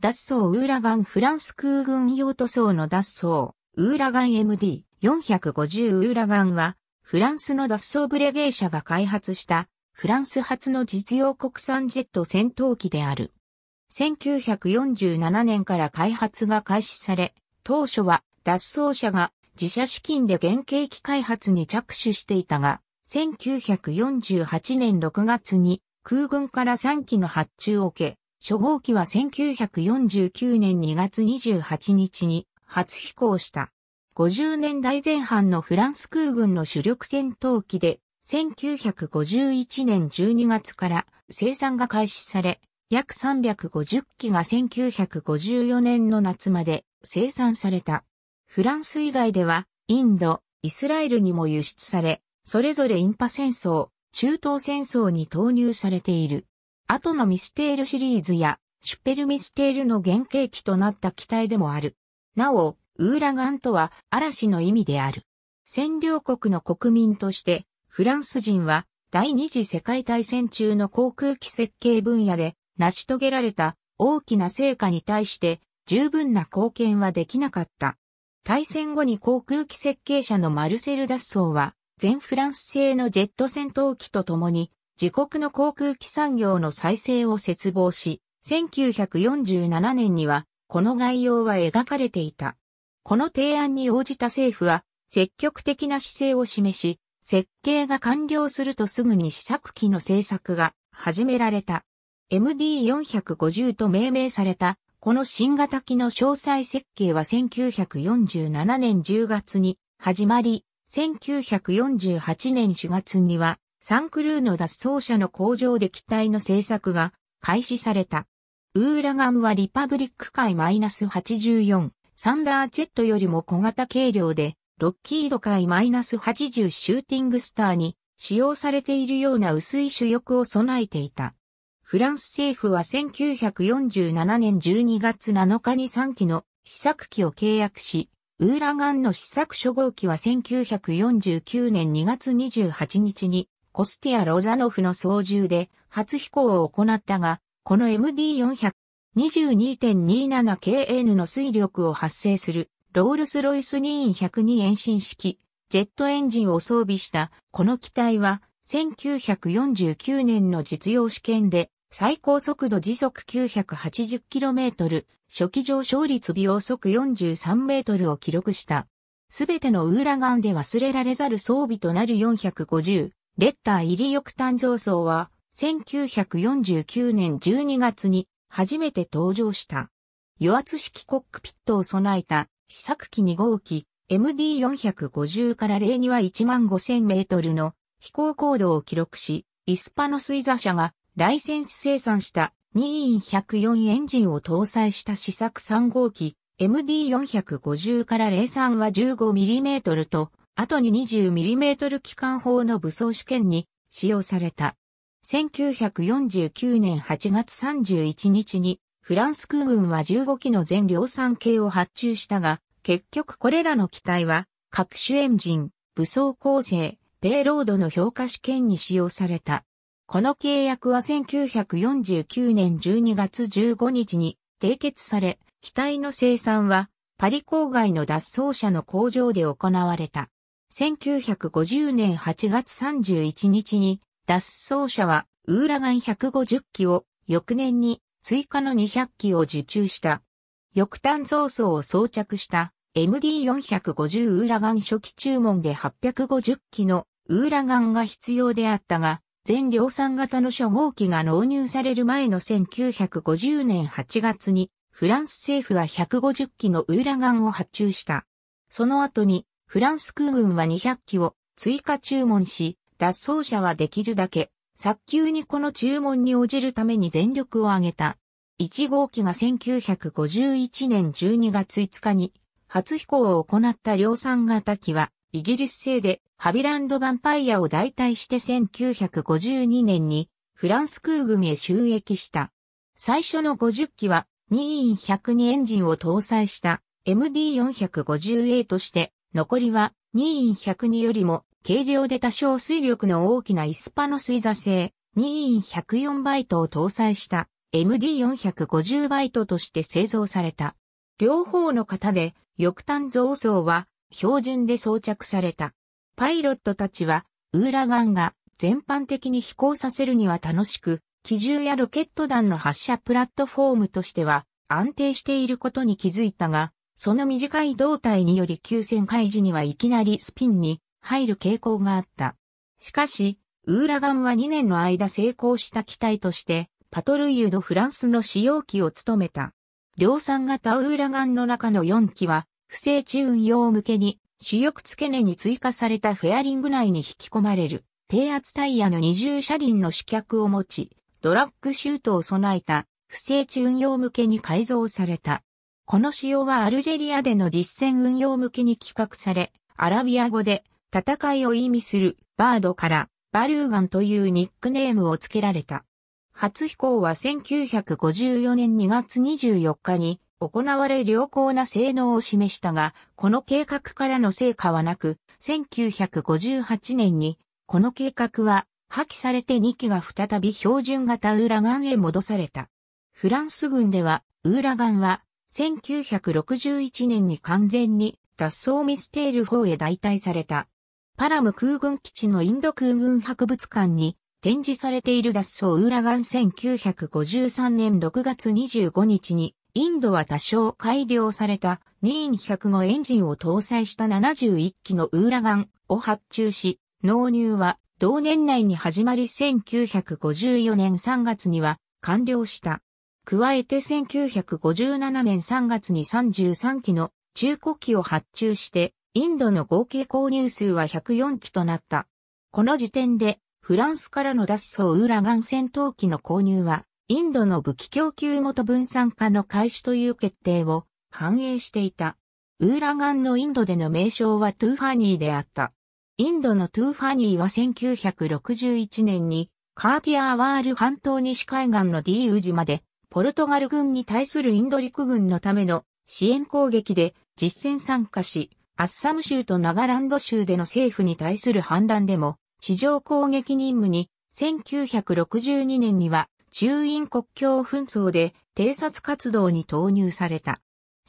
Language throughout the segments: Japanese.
脱走ウーラガンフランス空軍用塗装の脱走、ウーラガン MD450 ウーラガンは、フランスの脱走ブレゲー社が開発した、フランス初の実用国産ジェット戦闘機である。1947年から開発が開始され、当初は脱走者が自社資金で原型機開発に着手していたが、1948年6月に空軍から3機の発注を受け、初号機は1949年2月28日に初飛行した。50年代前半のフランス空軍の主力戦闘機で、1951年12月から生産が開始され、約350機が1954年の夏まで生産された。フランス以外では、インド、イスラエルにも輸出され、それぞれインパ戦争、中東戦争に投入されている。後のミステールシリーズや、シュペルミステールの原型機となった機体でもある。なお、ウーラガンとは嵐の意味である。占領国の国民として、フランス人は第二次世界大戦中の航空機設計分野で成し遂げられた大きな成果に対して十分な貢献はできなかった。大戦後に航空機設計者のマルセル・ダッソーは全フランス製のジェット戦闘機と共に自国の航空機産業の再生を切望し、1947年には、この概要は描かれていた。この提案に応じた政府は、積極的な姿勢を示し、設計が完了するとすぐに試作機の製作が始められた。MD450 と命名された、この新型機の詳細設計は1947年10月に始まり、1948年4月にはサンクルーの脱走者の工場で機体の製作が開始された。ウーラガムはリパブリック海 -84、サンダージェットよりも小型軽量で、ロッキード海 -80 シューティングスターに使用されているような薄い主翼を備えていた。フランス政府は1947年12月7日に3機の試作機を契約し、ウーラガンの試作初号機は1949年2月28日にコスティア・ロザノフの操縦で初飛行を行ったが、この MD400 22.27kN の水力を発生するロールスロイス2102遠心式ジェットエンジンを装備したこの機体は1949年の実用試験で最高速度時速 980km、初期上昇率秒速 43m を記録した。すべてのウーラガンで忘れられざる装備となる450レッター入り翼炭造層は、1949年12月に初めて登場した。与圧式コックピットを備えた、試作機2号機 MD450 から0には15000メートルの飛行高度を記録し、イスパノスイザ社がライセンス生産した2イン104エンジンを搭載した試作3号機 MD450 から03は1 5トルと後に 20mm 機関砲の武装試験に使用された。1949年8月31日にフランス空軍は15機の全量産系を発注したが、結局これらの機体は各種エンジン、武装構成、ペイロードの評価試験に使用された。この契約は1949年12月15日に締結され、機体の生産はパリ郊外の脱走者の工場で行われた。1950年8月31日に、脱走者は、ウーラガン150機を、翌年に、追加の200機を受注した。翌端増装を装着した MD450 ウーラガン初期注文で850機のウーラガンが必要であったが、全量産型の初号機が納入される前の1950年8月に、フランス政府は150機のウーラガンを発注した。その後にフランス空軍は200機を追加注文し、脱走者はできるだけ、早急にこの注文に応じるために全力を挙げた。1号機が1951年12月5日に初飛行を行った量産型機は、イギリス製でハビランドヴァンパイアを代替して1952年にフランス空軍へ収益した。最初の50機は2イン102エンジンを搭載した MD450A として残りは2イン102よりも軽量で多少水力の大きなイスパノ水座製2イン104バイトを搭載した MD450 バイトとして製造された。両方の型で翼端増装は標準で装着された。パイロットたちはウーラガンが全般的に飛行させるには楽しく、機銃やロケット弾の発射プラットフォームとしては安定していることに気づいたが、その短い胴体により急旋回時にはいきなりスピンに入る傾向があった。しかし、ウーラガンは2年の間成功した機体として、パトルイユのフランスの使用機を務めた。量産型ウーラガンの中の4機は、不正地運用向けに、主翼付け根に追加されたフェアリング内に引き込まれる、低圧タイヤの二重車輪の試脚を持ち、ドラッグシュートを備えた、不正地運用向けに改造された。この仕様はアルジェリアでの実戦運用向きに企画され、アラビア語で戦いを意味するバードからバルーガンというニックネームを付けられた。初飛行は1954年2月24日に行われ良好な性能を示したが、この計画からの成果はなく、1958年にこの計画は破棄されて2機が再び標準型ウーラガンへ戻された。フランス軍ではウーラガンは1961年に完全に脱走ミステール4へ代替された。パラム空軍基地のインド空軍博物館に展示されている脱走ウーラガン1953年6月25日にインドは多少改良された2105エンジンを搭載した71機のウーラガンを発注し、納入は同年内に始まり1954年3月には完了した。加えて1957年3月に33機の中古機を発注して、インドの合計購入数は104機となった。この時点で、フランスからの脱走ウーラガン戦闘機の購入は、インドの武器供給元分散化の開始という決定を反映していた。ウーラガンのインドでの名称はトゥーファニーであった。インドのトゥーファニーは1961年にカーティアーワール半島西海岸のディーウジまでポルトガル軍に対するインド陸軍のための支援攻撃で実戦参加し、アッサム州とナガランド州での政府に対する反乱でも、地上攻撃任務に、1962年には中印国境紛争で偵察活動に投入された。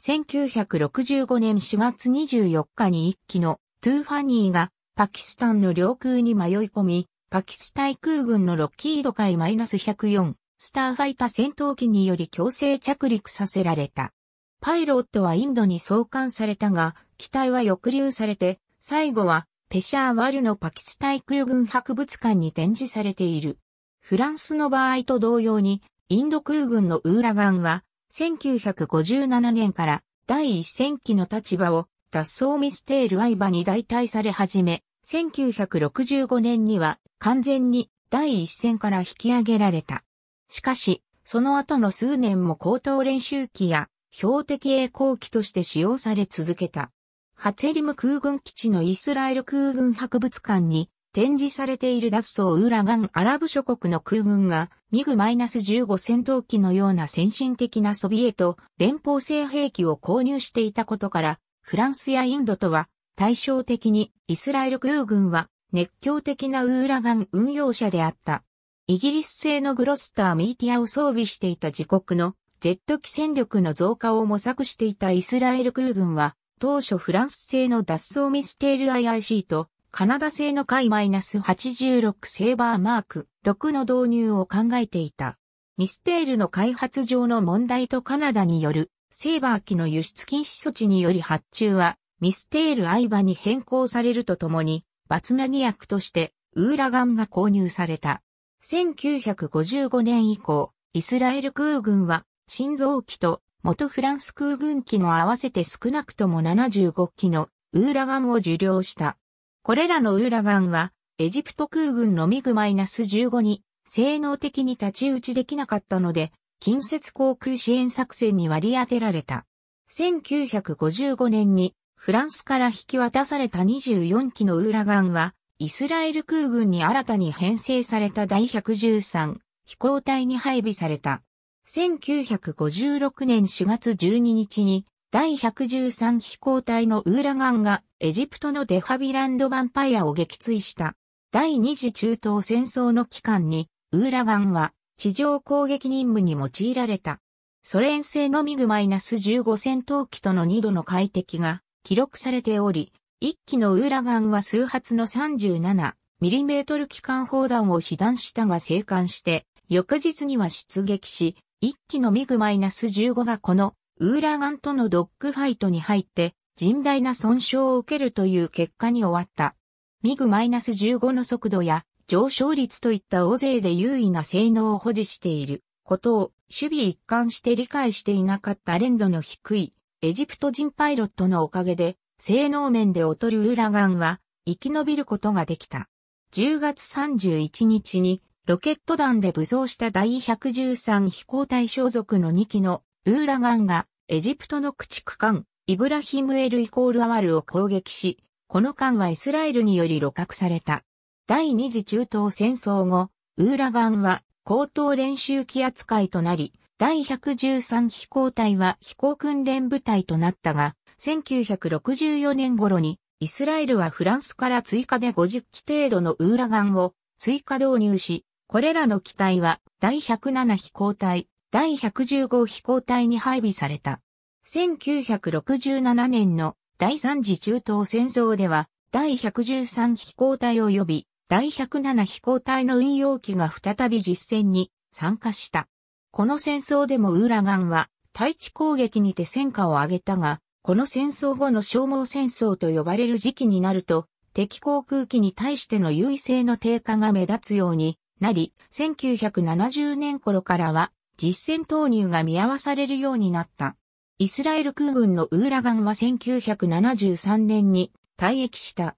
1965年4月24日に一機のトゥーファニーがパキスタンの領空に迷い込み、パキスタイ空軍のロッキード海 -104 スターファイタ戦闘機により強制着陸させられた。パイロットはインドに送還されたが、機体は抑留されて、最後はペシャーワルのパキスタイ空軍博物館に展示されている。フランスの場合と同様に、インド空軍のウーラガンは、1957年から第一戦機の立場を脱走ミステール相バに代替され始め、1965年には完全に第一戦から引き上げられた。しかし、その後の数年も高等練習機や標的栄光機として使用され続けた。ハツエリム空軍基地のイスラエル空軍博物館に展示されている脱走ウーラガンアラブ諸国の空軍がミグ -15 戦闘機のような先進的なソビエト連邦製兵器を購入していたことからフランスやインドとは対照的にイスラエル空軍は熱狂的なウーラガン運用者であった。イギリス製のグロスターミーティアを装備していた自国のジェット機戦力の増加を模索していたイスラエル空軍は、当初フランス製の脱走ミステール IIC とカナダ製の海 -86 セーバーマーク6の導入を考えていた。ミステールの開発上の問題とカナダによるセーバー機の輸出禁止措置により発注はミステール相場に変更されるとともにバツナギ役としてウーラガンが購入された。1955年以降、イスラエル空軍は、新造機と元フランス空軍機の合わせて少なくとも75機のウーラガンを受領した。これらのウーラガンは、エジプト空軍のミグマイナス15に、性能的に立ち打ちできなかったので、近接航空支援作戦に割り当てられた。1955年に、フランスから引き渡された24機のウーラガンは、イスラエル空軍に新たに編成された第113飛行隊に配備された。1956年4月12日に第113飛行隊のウーラガンがエジプトのデハビランドヴァンパイアを撃墜した。第二次中東戦争の期間にウーラガンは地上攻撃任務に用いられた。ソ連製のミグマイナス -15 戦闘機との2度の快適が記録されており、1機のウーラガンは数発の 37mm 機関砲弾を被弾したが生還して、翌日には出撃し、1機のミグ -15 がこのウーラガンとのドッグファイトに入って、甚大な損傷を受けるという結果に終わった。ミグ -15 の速度や上昇率といった大勢で優位な性能を保持していることを守備一貫して理解していなかったン度の低いエジプト人パイロットのおかげで性能面で劣るウーラガンは生き延びることができた。10月31日にロケット弾で武装した第113飛行隊所属の2機のウーラガンがエジプトの駆逐艦イブラヒムエルイコールアワルを攻撃し、この艦はイスラエルにより露獲された。第二次中東戦争後、ウーラガンは高等練習機扱いとなり、第113飛行隊は飛行訓練部隊となったが、1964年頃に、イスラエルはフランスから追加で50機程度のウーラガンを追加導入し、これらの機体は第107飛行隊、第115飛行隊に配備された。1967年の第3次中東戦争では、第113飛行隊及び第107飛行隊の運用機が再び実戦に参加した。この戦争でもウーラガンは対地攻撃にて戦果を上げたが、この戦争後の消耗戦争と呼ばれる時期になると、敵航空機に対しての優位性の低下が目立つようになり、1970年頃からは実戦投入が見合わされるようになった。イスラエル空軍のウーラガンは1973年に退役した。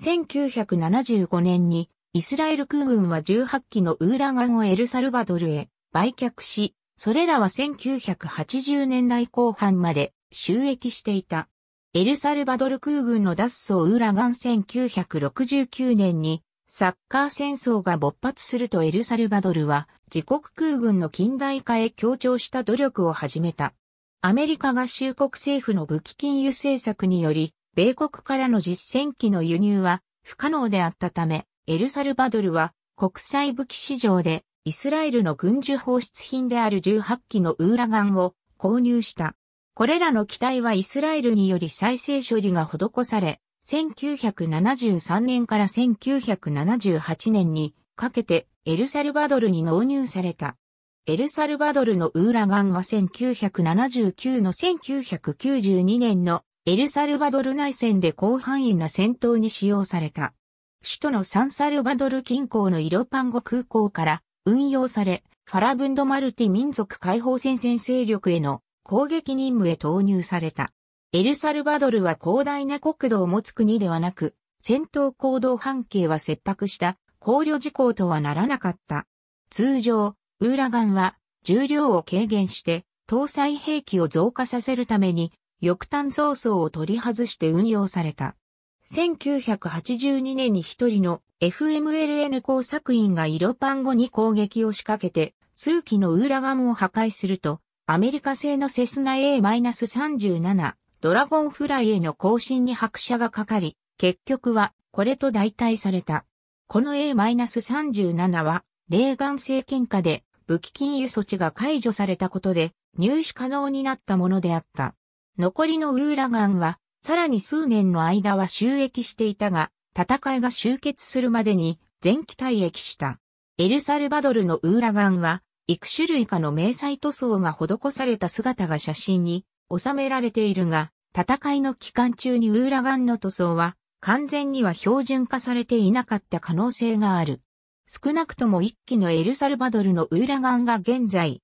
1975年にイスラエル空軍は18機のウーラガンをエルサルバドルへ売却し、それらは1980年代後半まで収益していた。エルサルバドル空軍の脱走ウラガン1969年にサッカー戦争が勃発するとエルサルバドルは自国空軍の近代化へ協調した努力を始めた。アメリカ合衆国政府の武器禁輸政策により、米国からの実戦機の輸入は不可能であったため、エルサルバドルは国際武器市場でイスラエルの軍需放出品である18機のウーラガンを購入した。これらの機体はイスラエルにより再生処理が施され、1973年から1978年にかけてエルサルバドルに納入された。エルサルバドルのウーラガンは1979の1992年のエルサルバドル内戦で広範囲な戦闘に使用された。首都のサンサルバドル近郊のイロパンゴ空港から運用され、ファラブンドマルティ民族解放戦線勢力への攻撃任務へ投入された。エルサルバドルは広大な国土を持つ国ではなく、戦闘行動半径は切迫した考慮事項とはならなかった。通常、ウーラガンは重量を軽減して搭載兵器を増加させるために翼端増装を取り外して運用された。1982年に一人の FMLN 工作員が色パン後に攻撃を仕掛けて数機のウーラガンを破壊するとアメリカ製のセスナ A-37 ドラゴンフライへの更新に拍車がかかり、結局はこれと代替された。この A-37 は、レーガン政権下で武器禁輸措置が解除されたことで入手可能になったものであった。残りのウーラガンは、さらに数年の間は収益していたが、戦いが終結するまでに全機退役した。エルサルバドルのウーラガンは、幾種類かの迷彩塗装が施された姿が写真に収められているが、戦いの期間中にウーラガンの塗装は完全には標準化されていなかった可能性がある。少なくとも一機のエルサルバドルのウーラガンが現在、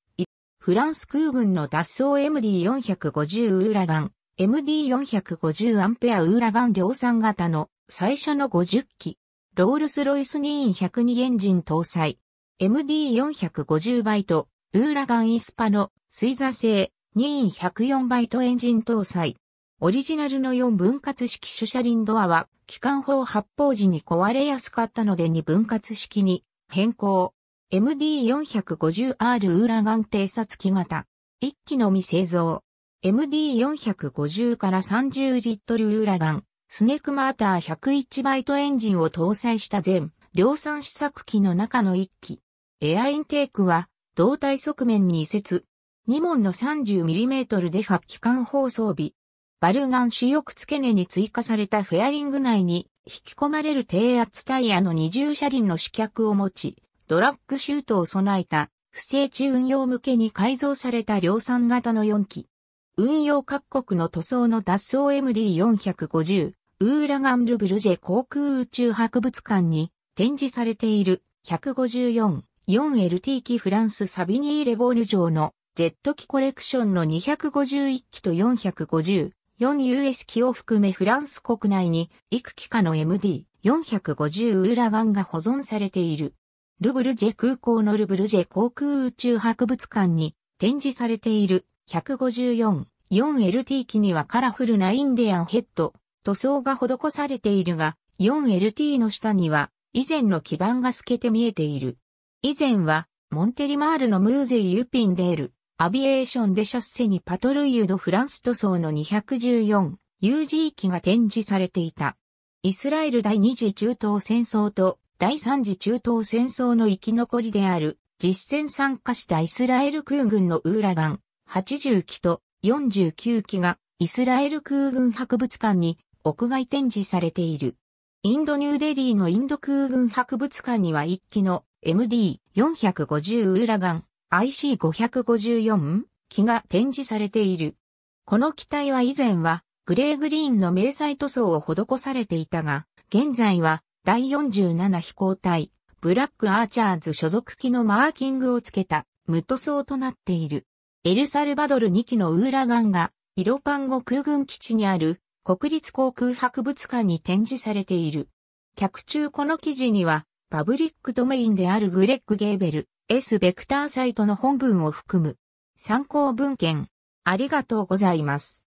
フランス空軍の脱走 MD450 ウーラガン、MD450 アンペアウーラガン量産型の最初の50機、ロールスロイス2 102エンジン搭載、MD450 バイト、ウーラガンイスパの水座製2104バイトエンジン搭載。オリジナルの4分割式主車輪ドアは、機関砲発砲時に壊れやすかったので2分割式に変更。MD450R ウーラガン偵察機型。1機のみ製造。MD450 から30リットルウーラガン、スネークマーター101バイトエンジンを搭載した全量産試作機の中の1機。エアインテークは胴体側面に移設。2門の 30mm で発機関砲装備。バルガン主翼付け根に追加されたフェアリング内に引き込まれる低圧タイヤの二重車輪の試脚を持ち、ドラッグシュートを備えた不正地運用向けに改造された量産型の4機。運用各国の塗装の脱走 MD450 ウーラガンルブルジェ航空宇宙博物館に展示されている154 4LT 機フランスサビニー・レボール城のジェット機コレクションの251機と450、4US 機を含めフランス国内に幾機かの MD450 ウーラガンが保存されている。ルブルジェ空港のルブルジェ航空宇宙博物館に展示されている 154-4LT 機にはカラフルなインディアンヘッド、塗装が施されているが、4LT の下には以前の基板が透けて見えている。以前は、モンテリマールのムーゼイ・ユピンデール、アビエーション・デ・シャッセにパトルイユ・ド・フランス塗装の 214UG 機が展示されていた。イスラエル第二次中東戦争と第三次中東戦争の生き残りである実戦参加したイスラエル空軍のウーラガン80機と49機がイスラエル空軍博物館に屋外展示されている。インドニューデリーのインド空軍博物館には1機の MD450 ウーラガン IC554 機が展示されている。この機体は以前はグレーグリーンの迷彩塗装を施されていたが、現在は第47飛行隊ブラックアーチャーズ所属機のマーキングをつけた無塗装となっている。エルサルバドル2機のウーラガンがイロパンゴ空軍基地にある国立航空博物館に展示されている。客中この記事にはパブリックドメインであるグレッグ・ゲーベル、S ベクターサイトの本文を含む参考文献ありがとうございます。